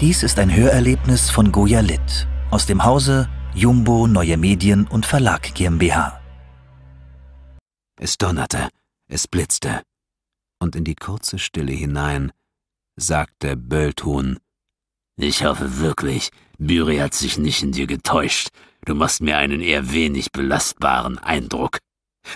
Dies ist ein Hörerlebnis von Goya Litt aus dem Hause Jumbo Neue Medien und Verlag GmbH. Es donnerte, es blitzte, und in die kurze Stille hinein sagte Böllton Ich hoffe wirklich, Büri hat sich nicht in dir getäuscht. Du machst mir einen eher wenig belastbaren Eindruck.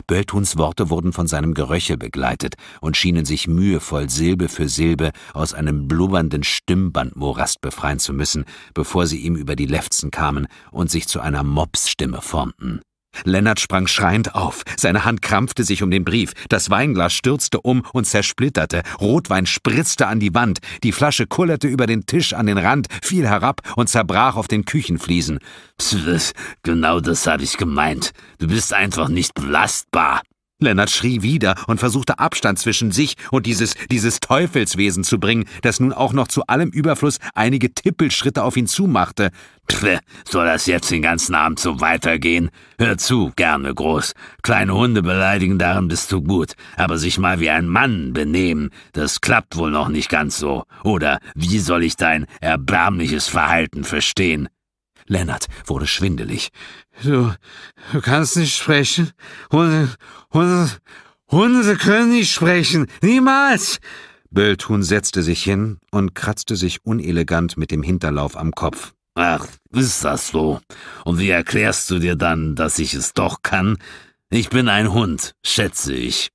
Böltuns Worte wurden von seinem Geröchel begleitet und schienen sich mühevoll Silbe für Silbe aus einem blubbernden Stimmbandmorast befreien zu müssen, bevor sie ihm über die Lefzen kamen und sich zu einer Mopsstimme formten. Lennart sprang schreiend auf. Seine Hand krampfte sich um den Brief. Das Weinglas stürzte um und zersplitterte. Rotwein spritzte an die Wand. Die Flasche kullerte über den Tisch an den Rand, fiel herab und zerbrach auf den Küchenfliesen. Pff, genau das habe ich gemeint. Du bist einfach nicht belastbar. Lennart schrie wieder und versuchte Abstand zwischen sich und dieses, dieses Teufelswesen zu bringen, das nun auch noch zu allem Überfluss einige Tippelschritte auf ihn zumachte. Pfle, soll das jetzt den ganzen Abend so weitergehen? Hör zu, gerne groß. Kleine Hunde beleidigen, darin bist du gut. Aber sich mal wie ein Mann benehmen, das klappt wohl noch nicht ganz so. Oder wie soll ich dein erbärmliches Verhalten verstehen? Lennart wurde schwindelig. Du, du kannst nicht sprechen? Hunde, Hunde, Hunde können nicht sprechen. Niemals! Bölltun setzte sich hin und kratzte sich unelegant mit dem Hinterlauf am Kopf. Ach, ist das so? Und wie erklärst du dir dann, dass ich es doch kann? Ich bin ein Hund, schätze ich.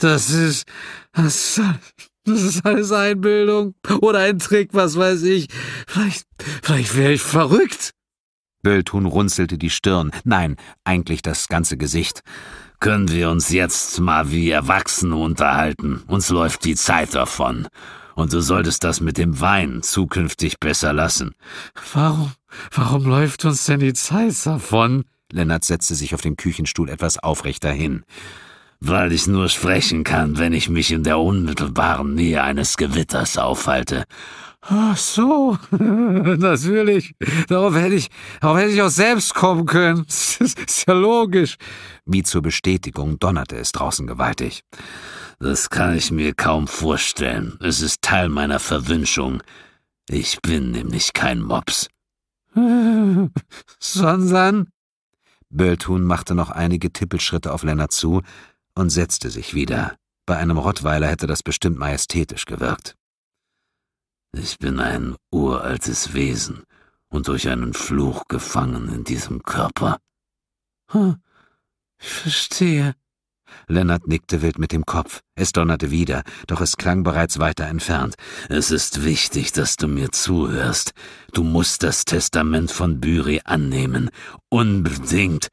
Das ist. Das ist, das ist alles Einbildung. Oder ein Trick, was weiß ich. Vielleicht, vielleicht wäre ich verrückt. Böltun runzelte die Stirn, nein, eigentlich das ganze Gesicht. Können wir uns jetzt mal wie Erwachsene unterhalten? Uns läuft die Zeit davon. Und du solltest das mit dem Wein zukünftig besser lassen. Warum, warum läuft uns denn die Zeit davon? Lennart setzte sich auf dem Küchenstuhl etwas aufrechter hin weil ich nur sprechen kann, wenn ich mich in der unmittelbaren Nähe eines Gewitters aufhalte. Ach so, natürlich. Darauf hätte ich, darauf hätte ich auch selbst kommen können. Das ist ja logisch. Wie zur Bestätigung donnerte es draußen gewaltig. Das kann ich mir kaum vorstellen. Es ist Teil meiner Verwünschung. Ich bin nämlich kein Mops. Sondern? Böltun machte noch einige Tippelschritte auf Lennart zu, und setzte sich wieder. Bei einem Rottweiler hätte das bestimmt majestätisch gewirkt. Ich bin ein uraltes Wesen und durch einen Fluch gefangen in diesem Körper. Hm, ich verstehe. Lennart nickte wild mit dem Kopf. Es donnerte wieder, doch es klang bereits weiter entfernt. Es ist wichtig, dass du mir zuhörst. Du musst das Testament von Büri annehmen. Unbedingt.